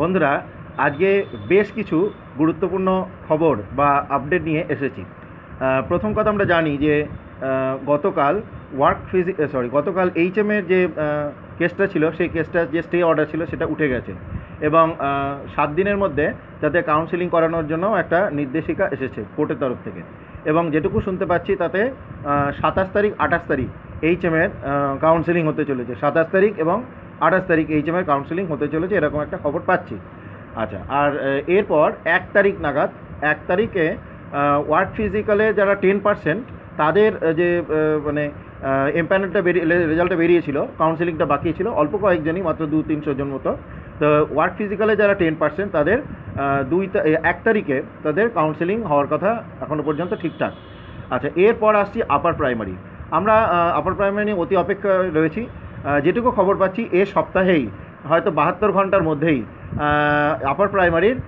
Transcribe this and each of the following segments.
বন্ধুরা আজকে বেশ কিছু গুরুত্বপূর্ণ খবর বা আপডেট নিয়ে এসেছি প্রথম কথা আমরা জানি যে গতকাল ওয়ার্ক ফিজিক সরি গতকাল এইচএমের যে কেসটা ছিল সেই কেসটা যে স্টে অর্ডার ছিল সেটা উঠে গেছে এবং সাত দিনের মধ্যে তাতে কাউন্সিলিং করানোর জন্য একটা নির্দেশিকা এসেছে কোর্টের তরফ থেকে এবং যেটুকু শুনতে পাচ্ছি তাতে সাতাশ তারিখ আঠাশ তারিখ এইচএমের কাউন্সেলিং হতে চলেছে সাতাশ তারিখ এবং আঠাশ তারিখ এইচএমের কাউন্সিলিং হতে চলেছে এরকম একটা খবর পাচ্ছি আচ্ছা আর এরপর এক তারিখ নাগাদ এক তারিখে ওয়ার্ড ফিজিক্যালে যারা টেন পার্সেন্ট তাদের যে মানে এম্পানেলটা বেরিয়ে রেজাল্টটা বেরিয়েছিল কাউন্সিলিংটা বাকি ছিল অল্প কয়েকজনই মাত্র দু তিনশো জন মতো তো ওয়ার্ক ফিজিক্যালে যারা টেন পার্সেন্ট তাদের দুই এক তারিখে তাদের কাউন্সেলিং হওয়ার কথা এখনও পর্যন্ত ঠিকঠাক আচ্ছা এরপর আসছি আপার প্রাইমারি আমরা আপার প্রাইমারি অতি অপেক্ষা রয়েছি যেটুকু খবর পাচ্ছি এ সপ্তাহেই হয়তো বাহাত্তর ঘন্টার মধ্যেই আপার প্রাইমারির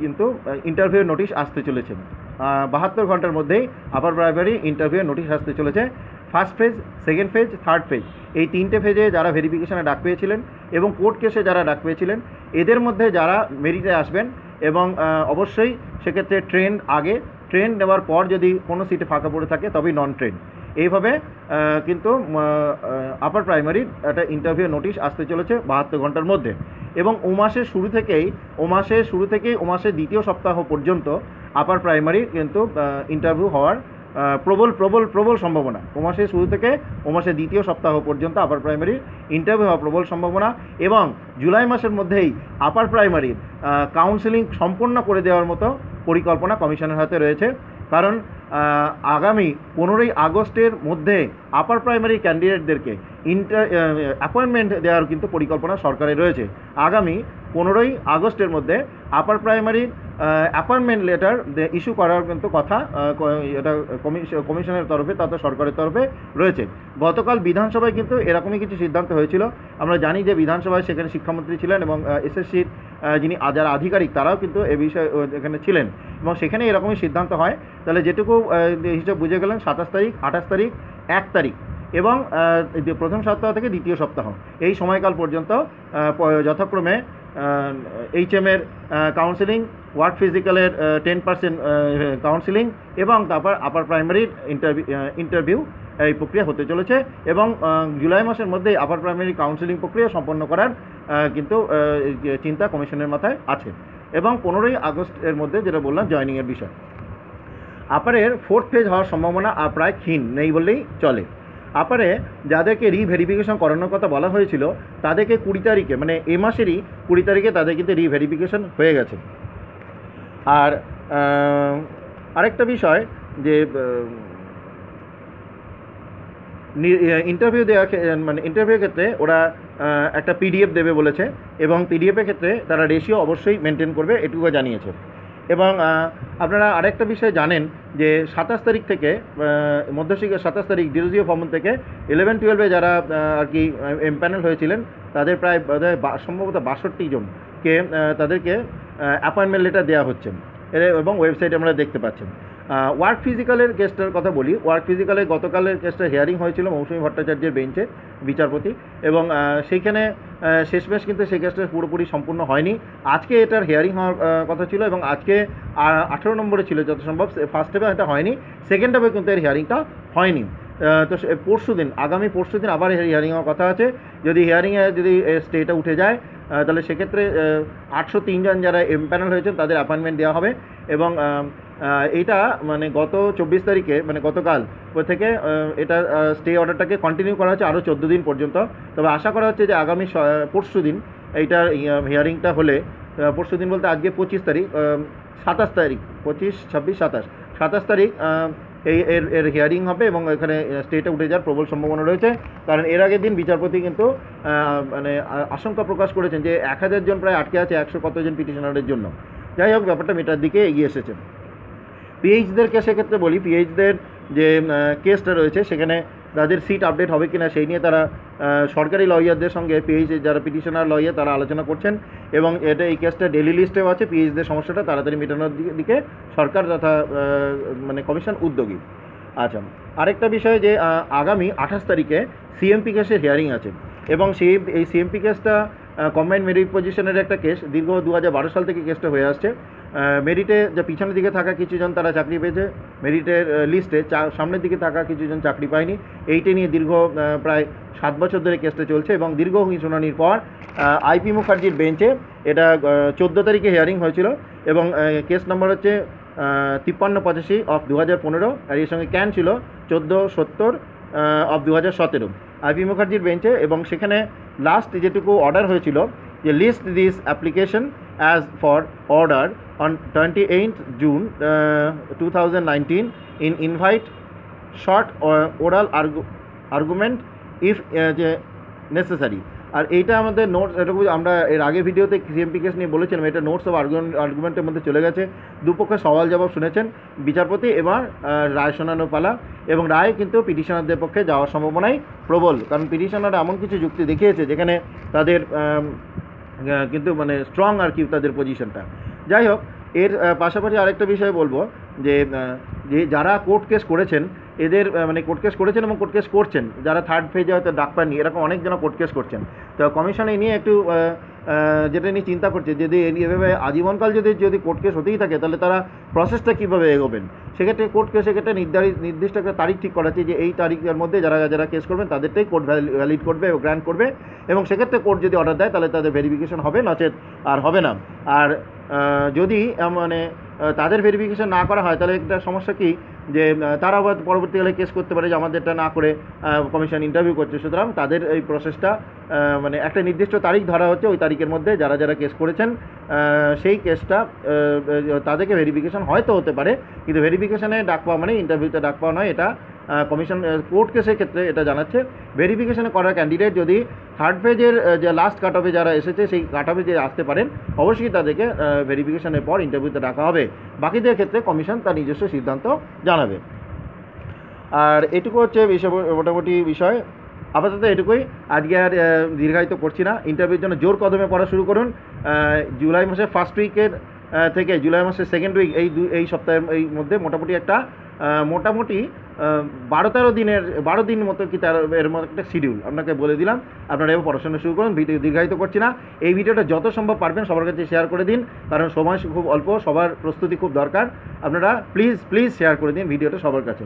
কিন্তু ইন্টারভিউ নোটিশ আসতে চলেছে বাহাত্তর ঘন্টার মধ্যেই আপার প্রাইমারি ইন্টারভিউ নোটিশ আসতে চলেছে first phase second phase third phase এই তিনটে ফেজে যারা ভেরিফিকেশানে ডাক পেয়েছিলেন এবং কোর্ট কেসে যারা ডাক পেয়েছিলেন এদের মধ্যে যারা মেরিটে আসবেন এবং অবশ্যই সেক্ষেত্রে ট্রেন আগে ট্রেন নেওয়ার পর যদি কোনো সিটে ফাঁকা পড়ে থাকে তবেই নন ট্রেন এইভাবে কিন্তু আপার প্রাইমারির একটা ইন্টারভিউ নোটিশ আসতে চলেছে বাহাত্তর ঘন্টার মধ্যে এবং ও মাসের শুরু থেকেই ও মাসের শুরু থেকেই ও মাসের দ্বিতীয় সপ্তাহ পর্যন্ত আপার প্রাইমারির কিন্তু ইন্টারভিউ হওয়ার প্রবল প্রবল প্রবল সম্ভাবনা ও মাসের শুরু থেকে ও মাসের দ্বিতীয় সপ্তাহ পর্যন্ত আপার প্রাইমারির ইন্টারভিউ হওয়ার প্রবল সম্ভাবনা এবং জুলাই মাসের মধ্যেই আপার প্রাইমারির কাউন্সেলিং সম্পন্ন করে দেওয়ার মতো পরিকল্পনা কমিশনের হাতে রয়েছে কারণ আগামী পনেরোই আগস্টের মধ্যে আপার প্রাইমারি ক্যান্ডিডেটদেরকে ইন্টার অ্যাপয়েন্টমেন্ট দেওয়ার কিন্তু পরিকল্পনা সরকারের রয়েছে আগামী পনেরোই আগস্টের মধ্যে আপার প্রাইমারির অ্যাপয়েন্টমেন্ট লেটার ইস্যু করার কিন্তু কথা এটা কমিশনের তরফে তথা সরকারের তরফে রয়েছে গতকাল বিধানসভায় কিন্তু এরকমই কিছু সিদ্ধান্ত হয়েছিল আমরা জানি যে বিধানসভায় সেখানে শিক্ষামন্ত্রী ছিলেন এবং এসএসসির যিনি যারা আধিকারিক তারাও কিন্তু এ বিষয়ে এখানে ছিলেন এবং সেখানে এরকমই সিদ্ধান্ত হয় তাহলে যেটুকু হিসাব বুঝে গেলেন সাতাশ তারিখ আঠাশ তারিখ এক তারিখ এবং প্রথম সপ্তাহ থেকে দ্বিতীয় সপ্তাহ এই সময়কাল পর্যন্ত যথাক্রমে এইচএমের কাউন্সিলিং ওয়ার্ড ফিজিক্যালের টেন পার্সেন্ট কাউন্সিলিং এবং তারপর আপার প্রাইমারির ইন্টারভিউ ইন্টারভিউ এই প্রক্রিয়া হতে চলেছে এবং জুলাই মাসের মধ্যে আপার প্রাইমারি কাউন্সিলিং প্রক্রিয়া সম্পন্ন করার কিন্তু চিন্তা কমিশনের মাথায় আছে এবং পনেরোই আগস্টের মধ্যে যেটা বললাম জয়নিংয়ের বিষয় আপারের ফোর্থ ফেজ হওয়ার সম্ভাবনা প্রায় ক্ষীণ নেই বললেই চলে আপারে যাদেরকে রিভেরিফিকেশন করানোর কথা বলা হয়েছিল তাদেরকে কুড়ি তারিখে মানে এ মাসেরই কুড়ি তারিখে তাদের কিন্তু রিভেরিফিকেশন হয়ে গেছে আর আরেকটা বিষয় যে ইন্টারভিউ দেওয়া মানে ইন্টারভিউ ক্ষেত্রে ওরা একটা পিডিএফ দেবে বলেছে এবং পিডিএফের ক্ষেত্রে তারা রেশিও অবশ্যই মেনটেন করবে এটুকু জানিয়েছে এবং আপনারা আরেকটা বিষয় জানেন যে সাতাশ তারিখ থেকে মধ্যশিক্ষা সাতাশ তারিখ ডিরোজিও ভবন থেকে ইলেভেন টুয়েলভে যারা আর কি এমপ্যানেল হয়েছিলেন তাদের প্রায় সম্ভবত বাষট্টি জনকে তাদেরকে অ্যাপয়েন্টমেন্ট লেটার দেওয়া হচ্ছে এবং ওয়েবসাইটে আমরা দেখতে পাচ্ছেন ওয়ার্ক ফিজিক্যালের কেসটার কথা বলি ওয়ার্ক ফিজিক্যালে গতকালের কেসটা হিয়ারিং হয়েছিল মৌসুমী ভট্টাচার্যের বেঞ্চে বিচারপতি এবং সেইখানে শেষমেশ কিন্তু সেই কেসটা পুরোপুরি সম্পূর্ণ হয়নি আজকে এটার হিয়ারিং হওয়ার কথা ছিল এবং আজকে আঠেরো নম্বরে ছিল যত সম্ভব ফার্স্ট হাফে এটা হয়নি সেকেন্ড হাফে কিন্তু এর হিয়ারিংটা হয়নি তো পরশু দিন আগামী পরশু দিন আবার হিয়ারিং হওয়ার কথা আছে যদি হিয়ারিংয়ে যদি স্টেটা উঠে যায় তাহলে সেক্ষেত্রে আটশো তিনজন যারা এম্প্যানেল হয়েছেন তাদের অ্যাপয়েন্টমেন্ট দেওয়া হবে এবং এটা মানে গত চব্বিশ তারিখে মানে গতকাল থেকে এটা স্টে অর্ডারটাকে কন্টিনিউ করা হচ্ছে আরও চোদ্দো দিন পর্যন্ত তবে আশা করা হচ্ছে যে আগামী পরশু দিন এইটার হিয়ারিংটা হলে পরশু দিন বলতে আজকে পঁচিশ তারিখ সাতাশ তারিখ পঁচিশ ছাব্বিশ সাতাশ সাতাশ তারিখ এই এর এর হিয়ারিং হবে এবং এখানে স্টেটে উঠে যাওয়ার প্রবল সম্ভাবনা রয়েছে কারণ এর আগের দিন বিচারপতি কিন্তু মানে আশঙ্কা প্রকাশ করেছেন যে এক জন প্রায় আটকে আছে একশো কতজন পিটিশনারের জন্য যাই হোক ব্যাপারটা মেটার দিকে এগিয়ে এসেছে পিএইচদেরকে সেক্ষেত্রে বলি পিএইচদের যে কেসটা রয়েছে সেখানে তাদের সিট আপডেট হবে কিনা সেই নিয়ে তারা সরকারি লয়ারদের সঙ্গে পিএইচ যারা পিটিশনার লয়ার তারা আলোচনা করছেন এবং এটা এই কেসটা ডেলি লিস্টেও আছে পিএইচদের সমস্যাটা তাড়াতাড়ি মেটানোর দিকে সরকার তথা মানে কমিশন উদ্যোগী আচ্ছা আরেকটা বিষয় যে আগামী আঠাশ তারিখে সিএমপি কেসের হিয়ারিং আছে এবং সেই এই সিএমপি কেসটা কম্বাইন মেরিট পজিশনের একটা কেস দীর্ঘ দু সাল থেকে কেসটা হয়ে আসছে মেরিটে যে পিছনের দিকে থাকা কিছুজন তারা চাকরি পেয়েছে মেরিটের লিস্টে সামনের দিকে থাকা কিছুজন চাকরি পায়নি এইটা নিয়ে দীর্ঘ প্রায় সাত বছর ধরে কেসটা চলছে এবং দীর্ঘ শুনানির পর আইপি মুখার্জির বেঞ্চে এটা চোদ্দো তারিখে হিয়ারিং হয়েছিল এবং কেস নম্বর হচ্ছে তিপ্পান্ন পঁচাশি অফ দু হাজার পনেরো আর এর সঙ্গে ক্যান ছিল চোদ্দো সত্তর অফ দু হাজার সতেরো আইপি মুখার্জির বেঞ্চে এবং সেখানে লাস্ট যেটুকু অর্ডার হয়েছিল যে list this application as for order on twenty eight June two thousand nineteen in invite short oral argument if যে নেসেসারি আর এইটা আমাদের নোটস এটুকু আমরা এর আগে ভিডিওতে সিএমপি কেস নিয়ে বলেছিলাম এটা নোটস অফ আর্গুমেন্টের মধ্যে চলে গেছে দুপক্ষের সওয়াল জবাব শুনেছেন বিচারপতি এবার রায় শোনানো পালা এবং রায় কিন্তু পিটিশনারদের পক্ষে যাওয়ার সম্ভাবনাই প্রবল কারণ পিটিশনার এমন কিছু যুক্তি দেখিয়েছে যেখানে তাদের কিন্তু মানে স্ট্রং আর কি তাদের পজিশনটা যাই হোক এর পাশাপাশি আরেকটা বিষয়ে বলবো যে যারা কোর্ট কেস করেছেন এদের মানে কোর্ট কেস করেছেন এবং কোর্ট কেস করছেন যারা থার্ড ফেজে হয়তো ডাক পাননি এরকম অনেক যেন কোর্ট কেস করছেন তো কমিশন এই নিয়ে একটু যেটা নিয়ে চিন্তা করছে যদি এভাবে আজীবনকাল যদি যদি কোর্ট কেস হতেই থাকে তাহলে তারা প্রসেসটা কীভাবে এগোবেন সেক্ষেত্রে কোর্ট কেস ক্ষেত্রে নির্ধারিত নির্দিষ্ট একটা তারিখ ঠিক করাচ্ছে যে এই তারিখের মধ্যে যারা যারা কেস করবেন তাদেরটাই কোর্ট ভ্যালিড করবে এবং গ্র্যান্ট করবে এবং সেক্ষেত্রে কোর্ট যদি অর্ডার দেয় তাহলে তাদের ভেরিফিকেশন হবে নচেত আর হবে না আর যদি মানে তাদের ভেরিফিকেশন না করা হয় তাহলে একটা সমস্যা কি যে তারা আবার পরবর্তীকালে কেস করতে পারে যে আমাদেরটা না করে কমিশন ইন্টারভিউ করছে সুতরাং তাদের এই প্রসেসটা মানে একটা নির্দিষ্ট তারিখ ধরা হচ্ছে ওই তারিখের মধ্যে যারা যারা কেস করেছেন সেই কেসটা তাদেরকে ভেরিফিকেশন হয়তো হতে পারে কিন্তু ভেরিফিকেশানে ডাক পাওয়া মানে ইন্টারভিউতে ডাক পাওয়া নয় এটা কমিশন কোর্ট কেসের ক্ষেত্রে এটা জানাচ্ছে ভেরিফিকেশন করার ক্যান্ডিডেট যদি থার্ড ফেজের যে লাস্ট কাট অফে যারা এসেছে সেই কাট অফে যে আসতে পারেন অবশ্যই তাদেরকে ভেরিফিকেশনের পর ইন্টারভিউতে ডাকা হবে বাকিদের ক্ষেত্রে কমিশন তার নিজস্ব সিদ্ধান্ত জানাবে আর এটুকু হচ্ছে বিষয় মোটামুটি বিষয় আপাতত এটুকুই আজকে আর দীর্ঘায়িত করছি না ইন্টারভিউর জন্য জোর কদমে পড়া শুরু করুন জুলাই মাসের ফার্স্ট উইকের থেকে জুলাই মাসের সেকেন্ড উইক এই এই সপ্তাহের এই মধ্যে মোটামুটি একটা মোটামুটি বারো তেরো দিনের বারো দিন মতো কি তার এর মতো একটা শিডিউল আপনাকে বলে দিলাম আপনারা এবার পড়াশোনা শুরু করুন ভিডিও দীর্ঘায়িত করছি না এই ভিডিওটা যত সম্ভব পারবেন সবার কাছে শেয়ার করে দিন কারণ সময় খুব অল্প সবার প্রস্তুতি খুব দরকার আপনারা প্লিজ প্লিজ শেয়ার করে দিন ভিডিওটা সবার কাছে